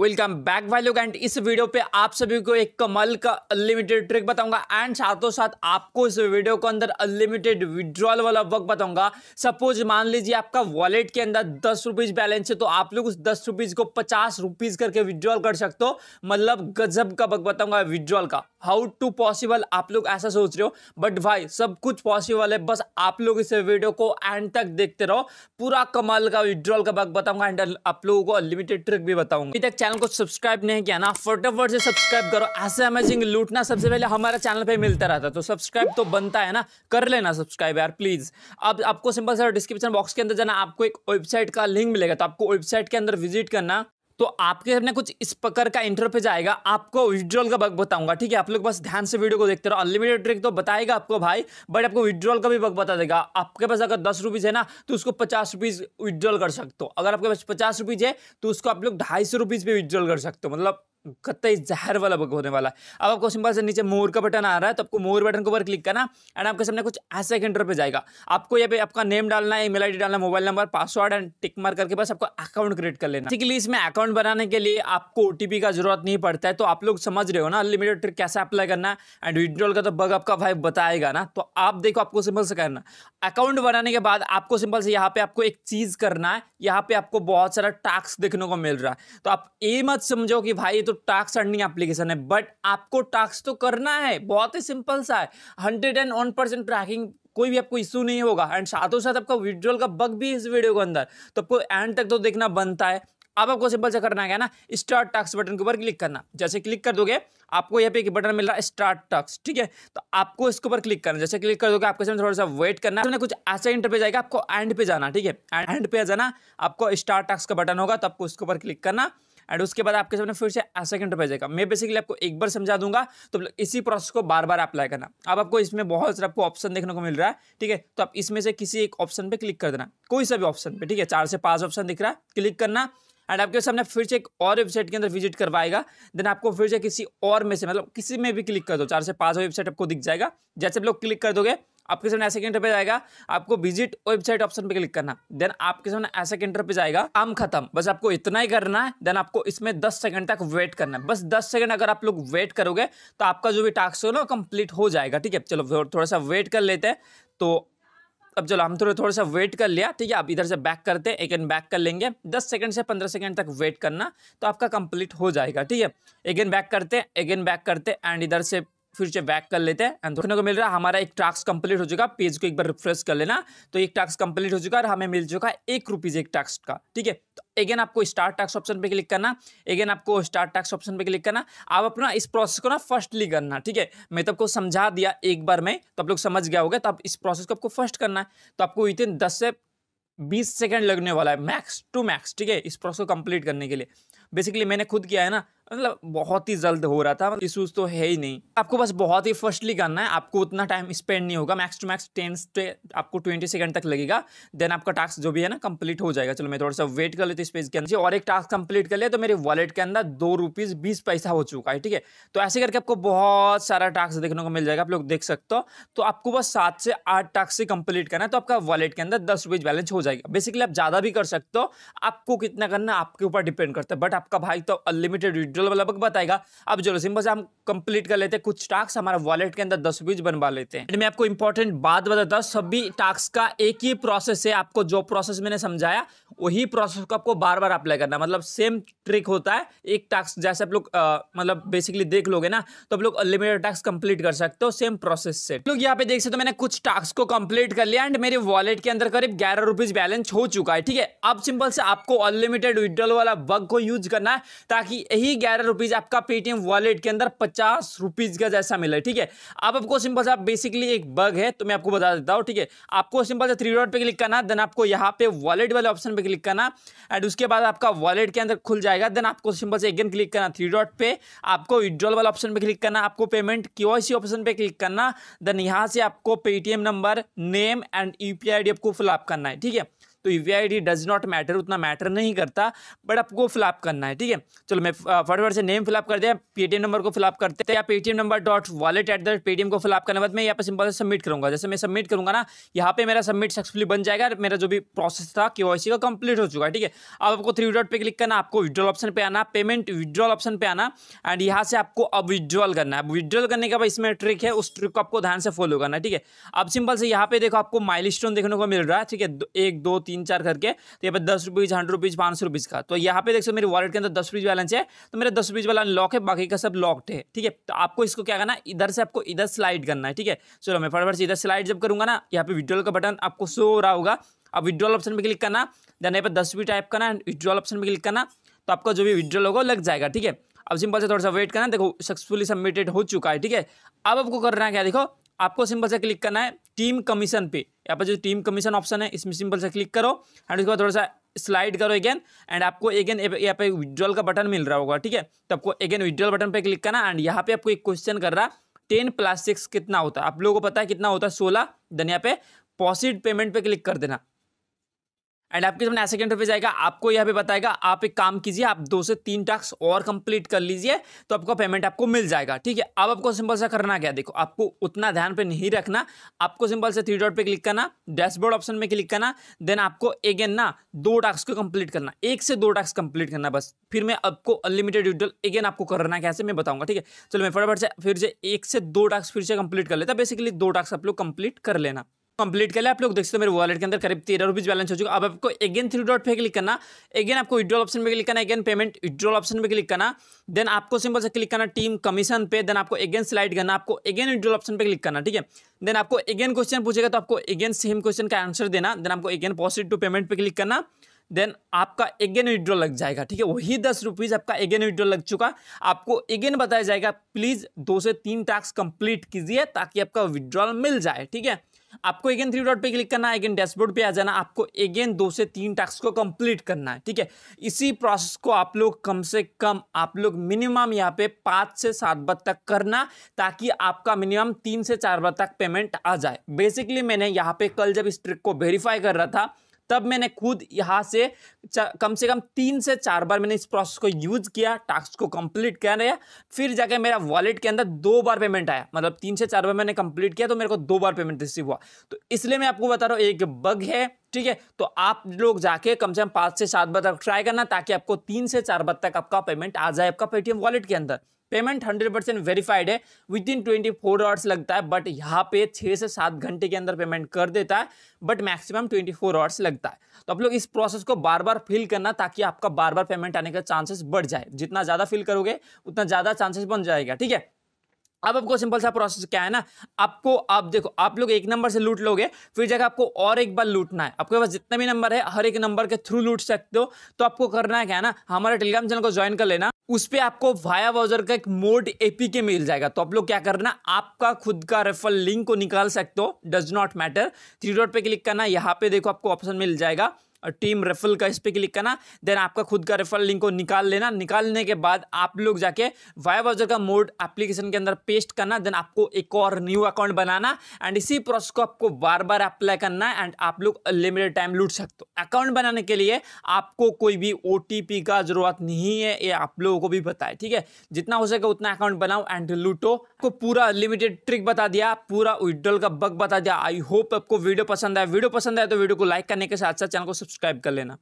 welcome back value and इस video पे आप सभी को एक कमल का अनलिमिटेड ट्रिक बताऊंगा एंड साथों साथ आपको इस वीडियो के अंदर अनलिमिटेड विड्रॉल वाला वक्त बताऊंगा सपोज मान लीजिए आपका वॉलेट के अंदर दस रुपीज बैलेंस है तो आप लोग उस दस रुपीज को पचास रुपीज करके विड्रॉल कर सकते हो मतलब गजब का वक्त बताऊंगा विड्रॉल का हाउ टू पॉसिबल आप लोग ऐसा सोच रहे हो बट भाई सब कुछ पॉसिबल है बस आप लोग इस वीडियो को एंड तक देखते रहो पूरा कमल का विड्रॉल का वक्त बताऊंगा एंड आप लोगों को अनलिमिटेड ट्रिक भी बताऊंगा चैनल को सब्सक्राइब नहीं किया ना फटाफट से सब्सक्राइब करो ऐसे अमेजिंग लूट ना सबसे पहले हमारे चैनल पे मिलता रहता तो सब्सक्राइब तो बनता है ना कर लेना सब्सक्राइब यार प्लीज़ अब आपको सिंपल सर डिस्क्रिप्शन बॉक्स के अंदर जाना आपको एक वेबसाइट का लिंक मिलेगा तो आपको वेबसाइट के अंदर विजिट करना तो आपके सामने कुछ इस प्रकार का इंटरफेस आएगा आपको विड्रॉल का बग बताऊंगा ठीक है आप लोग बस ध्यान से वीडियो को देखते रहो अनलिमिटेड ट्रिक तो बताएगा आपको भाई बट आपको विड्रॉल का भी बग बता देगा आपके पास अगर दस रुपीज़ है ना तो उसको पचास रुपीज़ विड्रॉल कर सकते हो अगर आपके पास पचास रुपीज़ है तो उसको आप लोग ढाई सौ रुपीज़ पे विड्रॉल कर सकते हो मतलब कतई जहर वाला बग होने वाला अब आपको सिंपल से नीचे मोर का बटन आ रहा है तो आपको मोर बटन के ऊपर क्लिक करना एंड आपके सामने कुछ ऐसे इंटर पे जाएगा आपको यहाँ पे आपका नेम डालना है ईमेल आईडी डालना mobile number password and tick मार करके बस आपको अकाउंट क्रिएट कर लेना इसलिए इसमें अकाउंट बनाने के लिए आपको ओ का जरूरत नहीं पड़ता है तो आप लोग समझ रहे हो ना अनलिमिटेड ट्रिक कैसे अप्लाई करना है एंड विड्रॉल का तो बग आपका भाई बताएगा ना तो आप देखो आपको सिंपल से करना अकाउंट बनाने के बाद आपको सिंपल से यहाँ पे आपको एक चीज़ करना है यहाँ पे आपको बहुत सारा टास्क देखने को मिल रहा है तो आप ये मत समझो कि भाई तो टास्क अर्निंग एप्लीकेशन है बट आपको टास्क तो करना है बहुत ही सिंपल सा है hundred and one percent tracking कोई भी आपको इशू नहीं होगा एंड साथों साथ आपका विड्रॉल का बग भी इस वीडियो के अंदर तो आपको एंड तक तो देखना बनता है अब आपको सिंपल से करना है ना स्टार्ट टास्क बटन के ऊपर क्लिक करना जैसे क्लिक कर दोगे आपको यहाँ पे एक बटन मिल रहा है स्टार्ट टास्क ठीक है तो आपको इसके ऊपर क्लिक करना जैसे क्लिक कर दोगे आपके सामने थोड़ा सा वेट करना है तो कुछ ऐसा इंटर पे जाएगा आपको एंड पे जाना ठीक है एंड पे जाना आपको स्टार्ट टास्क का बटन होगा तो आपको उसके ऊपर क्लिक करना एंड उसके बाद आपके सामने फिर से ऐसा इंटरफेस आएगा मैं बेसिकली आपको एक बार समझा दूंगा तो मतलब इसी प्रोसेस को बार बार अप्लाई करना अब आपको इसमें बहुत सारे आपको ऑप्शन देखने को मिल रहा है ठीक है तो आप इसमें से किसी एक ऑप्शन पर क्लिक कर देना कोई सा भी ऑप्शन पर ठीक है चार से पाँच ऑप्शन दिख रहा है क्लिक करना एंड आपके सामने फिर से एक और वेबसाइट के अंदर विजिट करवाएगा देन आपको फिर से किसी और में से मतलब किसी में भी क्लिक कर दो चार से पाँच वेबसाइट आपको दिख जाएगा जैसे आप लोग क्लिक कर दोगे आपके सामने ऐसे पे जाएगा आपको विजिट वेबसाइट ऑप्शन पे क्लिक करना देन आपके सामने ऐसे पे जाएगा काम खत्म बस आपको इतना ही करना है देन आपको इसमें दस सेकंड तक वेट करना है बस दस सेकंड अगर आप लोग वेट करोगे तो आपका जो भी टास्क हो ना कंप्लीट हो जाएगा ठीक है चलो थोड़ा सा वेट कर लेते हैं तो अब चलो हम थोड़ा थोड़ा सा वेट कर लिया ठीक है आप इधर से बैक करते हैं अगेन बैक कर लेंगे दस सेकंड से पंद्रह सेकंड तक वेट करना तो आपका कंप्लीट हो जाएगा ठीक है अगेन बैक करते हैं अगेन बैक करते हैं एंड इधर से फिर से बैक कर लेते हैं एंड देखने को मिल रहा है हमारा एक टास्क कंप्लीट हो चुका पेज को एक बार रिफ्रेश कर लेना तो एक टास्क कंप्लीट हो चुका और हमें मिल चुका है एक रुपीज़ एक टास्क का ठीक है तो अगेन आपको स्टार्ट टास्क ऑप्शन पे क्लिक करना अगेन आपको स्टार्ट टास्क ऑप्शन पे क्लिक करना आप अपना इस प्रोसेस को ना फर्स्टली करना ठीक है मैं तो आपको समझा दिया एक बार में तो आप लोग समझ गया होगा तो आप इस प्रोसेस को आपको फर्स्ट करना है तो आपको विद इन दस से बीस सेकेंड लगने वाला है मैक्स टू मैक्स ठीक है इस प्रोसेस को कंप्लीट करने के लिए बेसिकली मैंने खुद किया है ना मतलब बहुत ही जल्द हो रहा था इशूज़ तो है ही नहीं आपको बस बहुत ही फर्स्टली करना है आपको उतना टाइम स्पेंड नहीं होगा मैक्स टू मैक्स टेन आपको ट्वेंटी सेकंड तक लगेगा देन आपका टास्क जो भी है ना कंप्लीट हो जाएगा चलो मैं थोड़ा सा वेट कर लेती इस स्पेस के अंदर और एक टास्क कंप्लीट कर लिया तो मेरे वॉलेट के अंदर दो रुपीज़ बीस पैसा हो चुका है ठीक है तो ऐसे करके आपको बहुत सारा टास्क देखने को मिल जाएगा आप लोग देख सकते हो तो आपको बस सात से आठ टास्क से कंप्लीट करना है तो आपका वॉलेट के अंदर दस बैलेंस हो जाएगा बेसिकली आप ज़्यादा भी कर सकते हो आपको कितना करना आपके ऊपर डिपेंड करता है बट आप आपका भाई तो अनलिमिटेड विड्रॉल बग बताएगा अब जो सिंपल से हम कंप्लीट कर लेते हैं कुछ टास्क हमारा वॉलेट के अंदर दस बीज बनवा लेते हैं मैं आपको इंपॉर्टेंट बात बताता हूँ सभी टास्क का एक ही प्रोसेस है आपको जो प्रोसेस मैंने समझाया वही प्रोसेस को आपको बार बार अप्लाई करना मतलब सेम ट्रिक होता है एक टास्क जैसे आप लोग मतलब बेसिकली देख लोगे ना तो आप लोग अनलिमिटेड टास्क कंप्लीट कर सकते हो सेम प्रोसेस से लोग यहाँ पे देख सकते हो मैंने कुछ टास्क को कंप्लीट कर लिया एंड मेरे वॉलेट के अंदर करीब ग्यारह रुपीज बैलेंस हो चुका है ठीक है अब सिंपल से आपको अनलिमिटेड विड्रॉल वाला बग को यूज यूज करना है ताकि यही ग्यारह रुपीज आपका पेटीएम वॉलेट के अंदर पचास रुपीज का जैसा मिले ठीक है अब आपको सिंपल सा बेसिकली एक बग है तो मैं आपको बता देता हूँ ठीक है आपको सिंपल सा थ्री डॉट पे क्लिक करना देन आपको यहाँ पे वॉलेट वाले ऑप्शन पे क्लिक करना एंड उसके बाद आपका वॉलेट के अंदर खुल जाएगा देन आपको सिंपल से अगेन क्लिक करना थ्री डॉट पे आपको विड्रॉल वाला ऑप्शन पे क्लिक करना आपको पेमेंट क्यूआईसी ऑप्शन पे क्लिक करना देन यहाँ से आपको Paytm number name and U P आपको फिलअप करना है ठीक है तो U P does not matter उतना मैटर नहीं करता बट आपको फिलअप करना है ठीक है चलो मैं फटाफट से नेम फिलअप कर दिया पेटीएम नंबर को फिलअप करते हैं या Paytm number dot wallet at the Paytm को फिलअप करने बाद मैं यहाँ पर सिंपल से सबमिट करूँगा जैसे मैं सबमिट करूँगा ना यहाँ पे मेरा सबमिट सक्सेसफुली बन जाएगा मेरा जो भी प्रोसेस था के का कंप्लीट हो चुका है ठीक है अब आपको थ्री डॉट पे क्लिक करना आपको विड्रॉल ऑप्शन पे आना पेमेंट विड्रॉल ऑप्शन पे आना एंड यहाँ से आपको अब विड्रॉल करना है विड्रॉल करने का इसमें ट्रिक है उस ट्रिक को आपको ध्यान से फॉलो करना है ठीक है अब सिंपल से यहाँ पे देखो आपको माइल देखने को मिल रहा है ठीक है एक दो तीन तीन चार करके तो यहाँ पे दस रुपीज़ हंड्रेड रुपीज़ पांच सौ रुपीज़ का तो यहाँ पे देख सकते मेरे वॉलेट के अंदर दस रुपीज़ बैलेंस है तो मेरा दस रुपीज़ वाला अनलॉक है बाकी का सब लॉकड है ठीक है तो आपको इसको क्या करना है इधर से आपको इधर स्लाइड करना है ठीक है चलो मैं फटाफट से इधर स्लाइड जब करूंगा ना यहाँ पे विड्रॉल का बटन आपको शो हो रहा होगा अब विड्रॉल ऑप्शन पर क्लिक करना देन यहाँ पर दस रुपये टाइप करना एंड विड्रॉल ऑप्शन पर क्लिक करना तो आपका जो भी विड्रॉल होगा लग जाएगा ठीक है अब सिंपल से थोड़ा सा वेट करना देखो सक्सेसफुली सबमिटेड हो चुका है ठीक है अब आपको करना है क्या देखो आपको सिंपल से क्लिक करना है टीम कमीशन पे यहाँ पर जो टीम कमीशन ऑप्शन है इसमें सिंपल से क्लिक करो एंड उसके बाद थोड़ा सा स्लाइड करो अगेन एंड आपको अगेन यहाँ पे विड्रॉल का बटन मिल रहा होगा ठीक है तो आपको अगेन विड्रॉल बटन पे क्लिक करना एंड यहाँ पे आपको एक क्वेश्चन कर रहा टेन प्लस सिक्स कितना होता है आप लोगों को पता है कितना होता है सोलह देन यहाँ पे पॉसिड पेमेंट पे क्लिक कर देना एंड आपके सामने ऐसे पे जाएगा आपको यहाँ पे बताएगा आप एक काम कीजिए आप दो से तीन टास्क और कंप्लीट कर लीजिए तो आपका पेमेंट आपको मिल जाएगा ठीक है अब आपको सिंपल सा करना क्या देखो आपको उतना ध्यान पे नहीं रखना आपको सिंपल से थ्री डॉट पे क्लिक करना डैशबोर्ड ऑप्शन में क्लिक करना देन आपको अगेन ना दो टास्क को कंप्लीट करना एक से दो टास्क कंप्लीट करना बस फिर मैं आपको अनलिमिटेड ड्यूटल अगेन आपको करना कैसे मैं बताऊंगा ठीक है चलो मैं फटाफट से फिर से एक से दो टास्क फिर से कंप्लीट कर लेता बेसिकली दो टास्क आप लोग कंप्लीट कर लेना कंप्लीट कर लिया आप लोग देख सकते हो मेरे वॉलेट के अंदर करीब तेरह रुपीज बैलेंस हो चुका अब आपको अगेन थ्री डॉट पे क्लिक करना अगेन आपको विड्रॉल ऑप्शन पे क्लिक करना अगेन पेमेंट विड्रॉल ऑप्शन पे क्लिक करना देन आपको सिंपल से क्लिक करना टीम कमीशन पे देन आपको अगेन स्लाइड करना आपको अगेन विड्रॉल ऑप्शन पे क्लिक करना ठीक है देन आपको अगेन क्वेश्चन पूछेगा तो आपको अगेन सेम क्वेश्चन का आंसर देना देन आपको अगेन पॉजिटिव टू पेमेंट पे क्लिक करना देन आपका अगेन विड्रॉल लग जाएगा ठीक है वही दस रुपीज़ आपका अगेन विड्रॉल लग चुका आपको अगेन बताया जाएगा प्लीज़ दो से तीन टास्क कंप्लीट कीजिए ताकि आपका विड्रॉल मिल जाए ठीक है आपको अगेन थ्री डॉट पे क्लिक करना है अगेन डैशबोर्ड पे आ जाना आपको अगेन दो से तीन टास्क को कंप्लीट करना है ठीक है इसी प्रोसेस को आप लोग कम से कम आप लोग मिनिमम यहाँ पे पाँच से सात बार तक करना ताकि आपका मिनिमम तीन से चार बार तक पेमेंट आ जाए बेसिकली मैंने यहाँ पे कल जब इस ट्रिक को वेरीफाई कर रहा था तब मैंने खुद यहाँ से कम से कम तीन से चार बार मैंने इस प्रोसेस को यूज़ किया टास्क को कंप्लीट कर रहा फिर जाके मेरा वॉलेट के अंदर दो बार पेमेंट आया मतलब तीन से चार बार मैंने कंप्लीट किया तो मेरे को दो बार पेमेंट रिसीव हुआ तो इसलिए मैं आपको बता रहा हूँ एक बग है ठीक है तो आप लोग जाके कम से कम पाँच से सात बार तक ट्राई करना ताकि आपको तीन से चार बार तक आपका पेमेंट आ जाए आपका पेटीएम वॉलेट के अंदर पेमेंट 100 परसेंट वेरीफाइड है within twenty four hours लगता है बट यहाँ पे छः से सात घंटे के अंदर पेमेंट कर देता है but maximum twenty four hours लगता है तो आप लोग इस प्रोसेस को बार बार फिल करना ताकि आपका बार बार पेमेंट आने का चांसेस बढ़ जाए जितना ज़्यादा फिल करोगे उतना ज़्यादा चांसेस बन जाएगा ठीक है अब आपको सिंपल सा प्रोसेस क्या है ना आपको आप देखो आप लोग एक नंबर से लूट लोगे फिर जगह आपको और एक बार लूटना है आपके पास जितना भी नंबर है हर एक नंबर के थ्रू लूट सकते हो तो आपको करना है क्या है ना हमारे टेलीग्राम चैनल को ज्वाइन कर लेना उस पर आपको वाया वाउजर का एक मोड एपी के मिल जाएगा तो आप लोग क्या करना आपका खुद का रेफर लिंक को निकाल सकते हो does not matter three dot पे क्लिक करना यहाँ पे देखो आपको ऑप्शन मिल जाएगा टीम रेफल का इस पर क्लिक करना देन आपका खुद का रेफल लिंक को निकाल लेना निकालने के बाद आप लोग जाके वाई ब्राउजर का मोड एप्लीकेशन के अंदर पेस्ट करना देन आपको एक और न्यू अकाउंट बनाना एंड इसी प्रोसेस को आपको बार बार अप्लाई करना है एंड आप लोग अनलिमिटेड टाइम लूट सकते हो अकाउंट बनाने के लिए आपको कोई भी ओ का जरूरत नहीं है ये आप लोगों को भी पता है ठीक है जितना हो सके उतना अकाउंट बनाओ एंड लूटो आपको पूरा लिमिटेड ट्रिक बता दिया पूरा विड्रॉल का बग बता दिया आई होप आपको वीडियो पसंद आया वीडियो पसंद आया तो वीडियो को लाइक करने के साथ साथ चैनल को सब्सक्राइब कर लेना